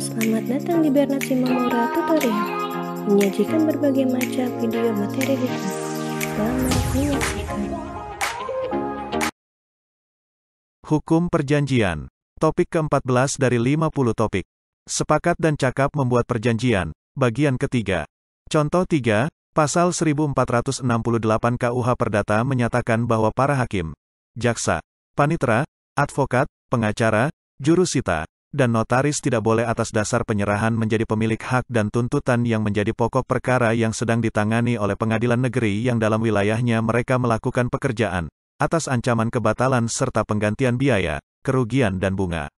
selamat datang di Bernard Simamora Tutorial Menyajikan berbagai macam video materi hukum Selamat menyaksikan Hukum Perjanjian Topik ke-14 dari 50 topik Sepakat dan cakap membuat perjanjian Bagian ketiga Contoh 3 Pasal 1468 KUH Perdata menyatakan bahwa para hakim, jaksa, panitra, advokat, pengacara, jurusita, dan notaris tidak boleh atas dasar penyerahan menjadi pemilik hak dan tuntutan yang menjadi pokok perkara yang sedang ditangani oleh pengadilan negeri yang dalam wilayahnya mereka melakukan pekerjaan, atas ancaman kebatalan serta penggantian biaya, kerugian dan bunga.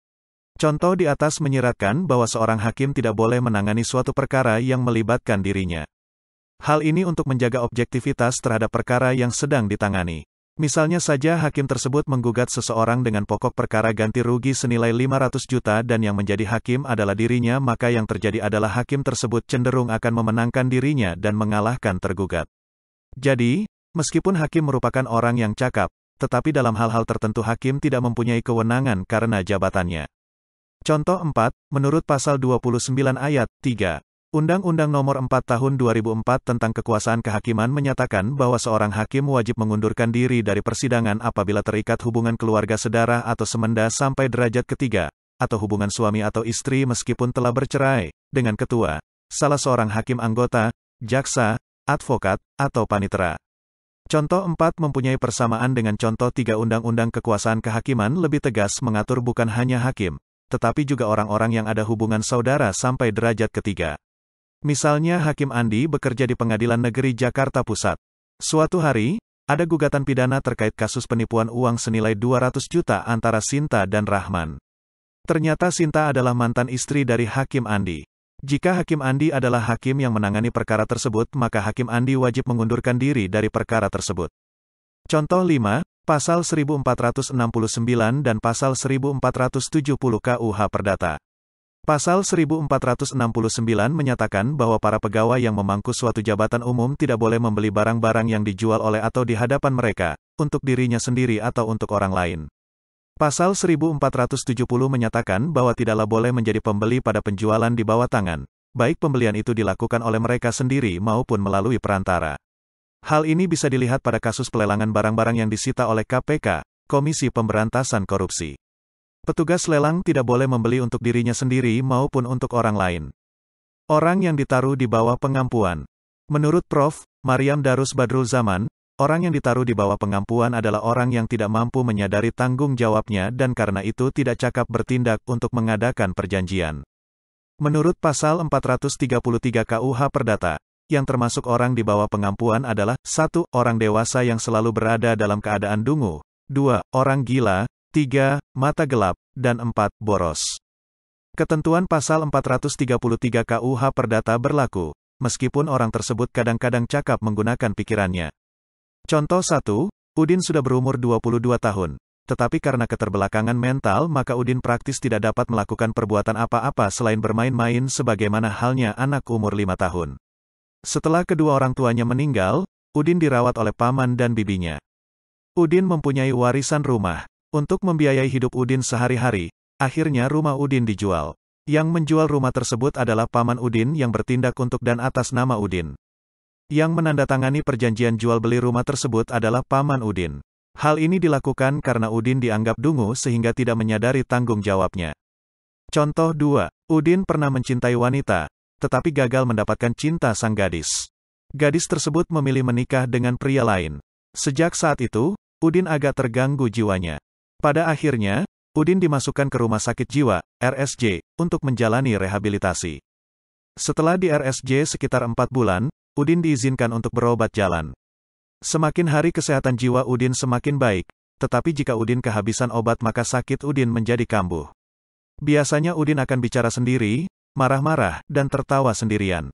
Contoh di atas menyiratkan bahwa seorang hakim tidak boleh menangani suatu perkara yang melibatkan dirinya. Hal ini untuk menjaga objektivitas terhadap perkara yang sedang ditangani. Misalnya saja hakim tersebut menggugat seseorang dengan pokok perkara ganti rugi senilai 500 juta dan yang menjadi hakim adalah dirinya maka yang terjadi adalah hakim tersebut cenderung akan memenangkan dirinya dan mengalahkan tergugat. Jadi, meskipun hakim merupakan orang yang cakap, tetapi dalam hal-hal tertentu hakim tidak mempunyai kewenangan karena jabatannya. Contoh 4, menurut pasal 29 ayat 3. Undang-Undang Nomor 4 Tahun 2004 tentang Kekuasaan Kehakiman menyatakan bahwa seorang hakim wajib mengundurkan diri dari persidangan apabila terikat hubungan keluarga sedara atau semenda sampai derajat ketiga, atau hubungan suami atau istri meskipun telah bercerai, dengan ketua, salah seorang hakim anggota, jaksa, advokat, atau panitera. Contoh 4 mempunyai persamaan dengan contoh 3 Undang-Undang Kekuasaan Kehakiman lebih tegas mengatur bukan hanya hakim, tetapi juga orang-orang yang ada hubungan saudara sampai derajat ketiga. Misalnya Hakim Andi bekerja di Pengadilan Negeri Jakarta Pusat. Suatu hari, ada gugatan pidana terkait kasus penipuan uang senilai 200 juta antara Sinta dan Rahman. Ternyata Sinta adalah mantan istri dari Hakim Andi. Jika Hakim Andi adalah hakim yang menangani perkara tersebut, maka Hakim Andi wajib mengundurkan diri dari perkara tersebut. Contoh 5, Pasal 1469 dan Pasal 1470 KUH Perdata. Pasal 1469 menyatakan bahwa para pegawai yang memangku suatu jabatan umum tidak boleh membeli barang-barang yang dijual oleh atau di hadapan mereka, untuk dirinya sendiri atau untuk orang lain. Pasal 1470 menyatakan bahwa tidaklah boleh menjadi pembeli pada penjualan di bawah tangan, baik pembelian itu dilakukan oleh mereka sendiri maupun melalui perantara. Hal ini bisa dilihat pada kasus pelelangan barang-barang yang disita oleh KPK, Komisi Pemberantasan Korupsi. Petugas lelang tidak boleh membeli untuk dirinya sendiri maupun untuk orang lain. Orang yang ditaruh di bawah pengampuan. Menurut Prof. Mariam Darus Badrul Zaman, orang yang ditaruh di bawah pengampuan adalah orang yang tidak mampu menyadari tanggung jawabnya dan karena itu tidak cakap bertindak untuk mengadakan perjanjian. Menurut pasal 433 KUH Perdata, yang termasuk orang di bawah pengampuan adalah satu orang dewasa yang selalu berada dalam keadaan dungu, 2. orang gila, 3. Mata gelap, dan 4. Boros. Ketentuan pasal 433 KUH Perdata berlaku, meskipun orang tersebut kadang-kadang cakap menggunakan pikirannya. Contoh 1, Udin sudah berumur 22 tahun, tetapi karena keterbelakangan mental maka Udin praktis tidak dapat melakukan perbuatan apa-apa selain bermain-main sebagaimana halnya anak umur 5 tahun. Setelah kedua orang tuanya meninggal, Udin dirawat oleh paman dan bibinya. Udin mempunyai warisan rumah, untuk membiayai hidup Udin sehari-hari, akhirnya rumah Udin dijual. Yang menjual rumah tersebut adalah paman Udin yang bertindak untuk dan atas nama Udin. Yang menandatangani perjanjian jual beli rumah tersebut adalah paman Udin. Hal ini dilakukan karena Udin dianggap dungu sehingga tidak menyadari tanggung jawabnya. Contoh 2. Udin pernah mencintai wanita, tetapi gagal mendapatkan cinta sang gadis. Gadis tersebut memilih menikah dengan pria lain. Sejak saat itu, Udin agak terganggu jiwanya. Pada akhirnya, Udin dimasukkan ke rumah sakit jiwa, RSJ, untuk menjalani rehabilitasi. Setelah di RSJ sekitar 4 bulan, Udin diizinkan untuk berobat jalan. Semakin hari kesehatan jiwa Udin semakin baik, tetapi jika Udin kehabisan obat maka sakit Udin menjadi kambuh. Biasanya Udin akan bicara sendiri, marah-marah, dan tertawa sendirian.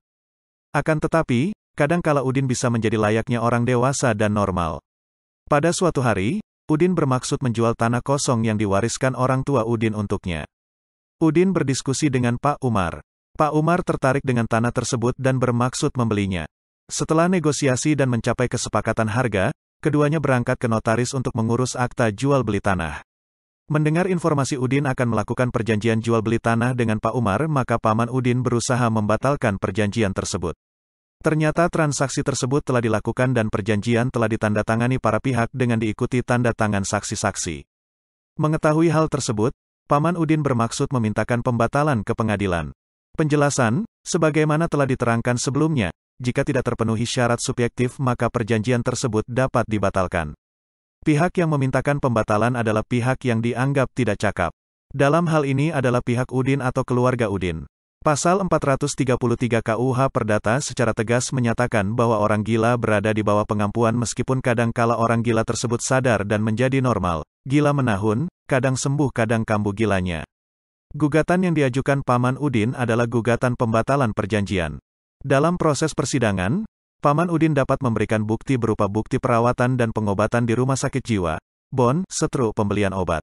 Akan tetapi, kadang-kala Udin bisa menjadi layaknya orang dewasa dan normal. Pada suatu hari, Udin bermaksud menjual tanah kosong yang diwariskan orang tua Udin untuknya. Udin berdiskusi dengan Pak Umar. Pak Umar tertarik dengan tanah tersebut dan bermaksud membelinya. Setelah negosiasi dan mencapai kesepakatan harga, keduanya berangkat ke notaris untuk mengurus akta jual beli tanah. Mendengar informasi Udin akan melakukan perjanjian jual beli tanah dengan Pak Umar, maka paman Udin berusaha membatalkan perjanjian tersebut. Ternyata transaksi tersebut telah dilakukan dan perjanjian telah ditandatangani para pihak dengan diikuti tanda tangan saksi-saksi. Mengetahui hal tersebut, Paman Udin bermaksud memintakan pembatalan ke pengadilan. Penjelasan, sebagaimana telah diterangkan sebelumnya, jika tidak terpenuhi syarat subjektif maka perjanjian tersebut dapat dibatalkan. Pihak yang memintakan pembatalan adalah pihak yang dianggap tidak cakap. Dalam hal ini adalah pihak Udin atau keluarga Udin. Pasal 433 KUH Perdata secara tegas menyatakan bahwa orang gila berada di bawah pengampuan meskipun kadang kala orang gila tersebut sadar dan menjadi normal. Gila menahun, kadang sembuh kadang kambuh gilanya. Gugatan yang diajukan Paman Udin adalah gugatan pembatalan perjanjian. Dalam proses persidangan, Paman Udin dapat memberikan bukti berupa bukti perawatan dan pengobatan di rumah sakit jiwa, bon, setru pembelian obat.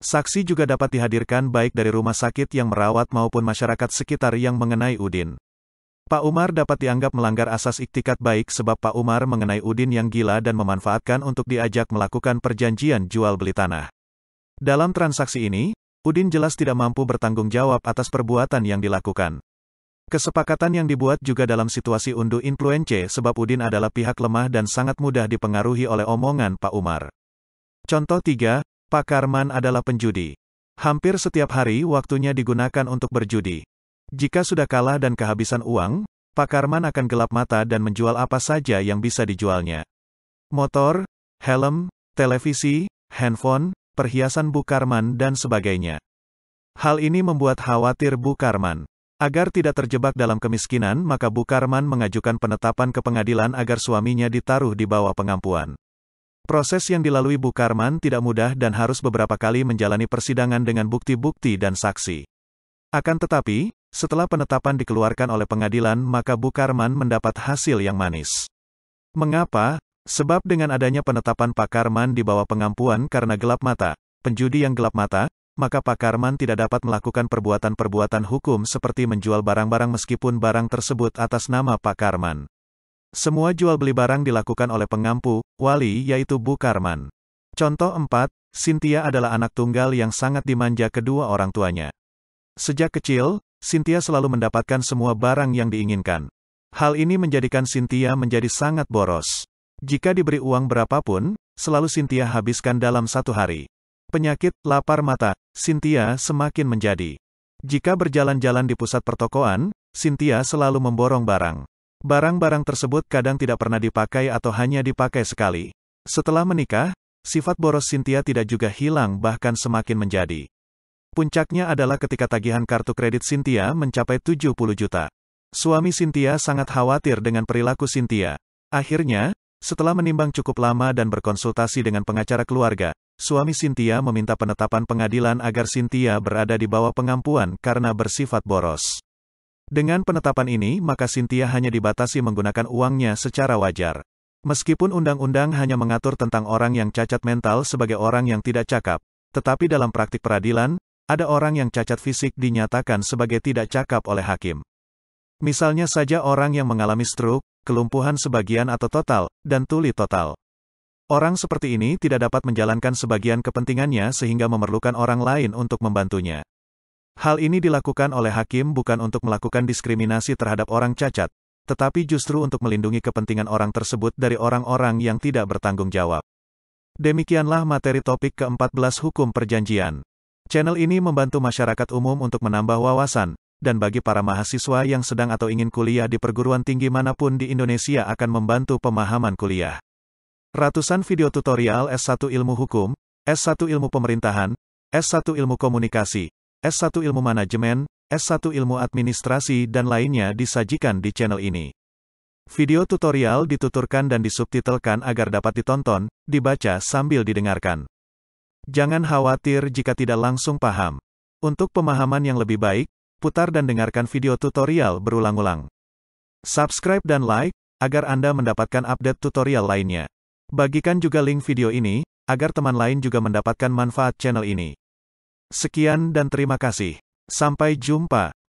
Saksi juga dapat dihadirkan baik dari rumah sakit yang merawat maupun masyarakat sekitar yang mengenai Udin. Pak Umar dapat dianggap melanggar asas iktikat baik sebab Pak Umar mengenai Udin yang gila dan memanfaatkan untuk diajak melakukan perjanjian jual beli tanah. Dalam transaksi ini, Udin jelas tidak mampu bertanggung jawab atas perbuatan yang dilakukan. Kesepakatan yang dibuat juga dalam situasi unduh influence sebab Udin adalah pihak lemah dan sangat mudah dipengaruhi oleh omongan Pak Umar. Contoh 3, Pak Karman adalah penjudi. Hampir setiap hari waktunya digunakan untuk berjudi. Jika sudah kalah dan kehabisan uang, Pak Karman akan gelap mata dan menjual apa saja yang bisa dijualnya. Motor, helm, televisi, handphone, perhiasan Bu Karman dan sebagainya. Hal ini membuat khawatir Bu Karman. Agar tidak terjebak dalam kemiskinan, maka Bu Karman mengajukan penetapan ke pengadilan agar suaminya ditaruh di bawah pengampuan. Proses yang dilalui Bu Karman tidak mudah dan harus beberapa kali menjalani persidangan dengan bukti-bukti dan saksi. Akan tetapi, setelah penetapan dikeluarkan oleh pengadilan maka Bu Karman mendapat hasil yang manis. Mengapa? Sebab dengan adanya penetapan Pak Karman di bawah pengampuan karena gelap mata, penjudi yang gelap mata, maka Pak Karman tidak dapat melakukan perbuatan-perbuatan hukum seperti menjual barang-barang meskipun barang tersebut atas nama Pak Karman. Semua jual beli barang dilakukan oleh pengampu, wali yaitu Bu Karman. Contoh 4, Cynthia adalah anak tunggal yang sangat dimanja kedua orang tuanya. Sejak kecil, Cynthia selalu mendapatkan semua barang yang diinginkan. Hal ini menjadikan Cynthia menjadi sangat boros. Jika diberi uang berapapun, selalu Cynthia habiskan dalam satu hari. Penyakit lapar mata, Cynthia semakin menjadi. Jika berjalan-jalan di pusat pertokoan, Cynthia selalu memborong barang. Barang-barang tersebut kadang tidak pernah dipakai atau hanya dipakai sekali. Setelah menikah, sifat boros Cynthia tidak juga hilang bahkan semakin menjadi. Puncaknya adalah ketika tagihan kartu kredit Cynthia mencapai 70 juta. Suami Cynthia sangat khawatir dengan perilaku Cynthia. Akhirnya, setelah menimbang cukup lama dan berkonsultasi dengan pengacara keluarga, suami Cynthia meminta penetapan pengadilan agar Cynthia berada di bawah pengampuan karena bersifat boros. Dengan penetapan ini maka Cynthia hanya dibatasi menggunakan uangnya secara wajar. Meskipun undang-undang hanya mengatur tentang orang yang cacat mental sebagai orang yang tidak cakap, tetapi dalam praktik peradilan, ada orang yang cacat fisik dinyatakan sebagai tidak cakap oleh hakim. Misalnya saja orang yang mengalami stroke, kelumpuhan sebagian atau total, dan tuli total. Orang seperti ini tidak dapat menjalankan sebagian kepentingannya sehingga memerlukan orang lain untuk membantunya. Hal ini dilakukan oleh hakim bukan untuk melakukan diskriminasi terhadap orang cacat, tetapi justru untuk melindungi kepentingan orang tersebut dari orang-orang yang tidak bertanggung jawab. Demikianlah materi topik ke-14 Hukum Perjanjian. Channel ini membantu masyarakat umum untuk menambah wawasan, dan bagi para mahasiswa yang sedang atau ingin kuliah di perguruan tinggi manapun di Indonesia akan membantu pemahaman kuliah. Ratusan video tutorial S1 Ilmu Hukum, S1 Ilmu Pemerintahan, S1 Ilmu Komunikasi, S1 Ilmu Manajemen, S1 Ilmu Administrasi dan lainnya disajikan di channel ini. Video tutorial dituturkan dan disubtitelkan agar dapat ditonton, dibaca sambil didengarkan. Jangan khawatir jika tidak langsung paham. Untuk pemahaman yang lebih baik, putar dan dengarkan video tutorial berulang-ulang. Subscribe dan like, agar Anda mendapatkan update tutorial lainnya. Bagikan juga link video ini, agar teman lain juga mendapatkan manfaat channel ini. Sekian dan terima kasih. Sampai jumpa.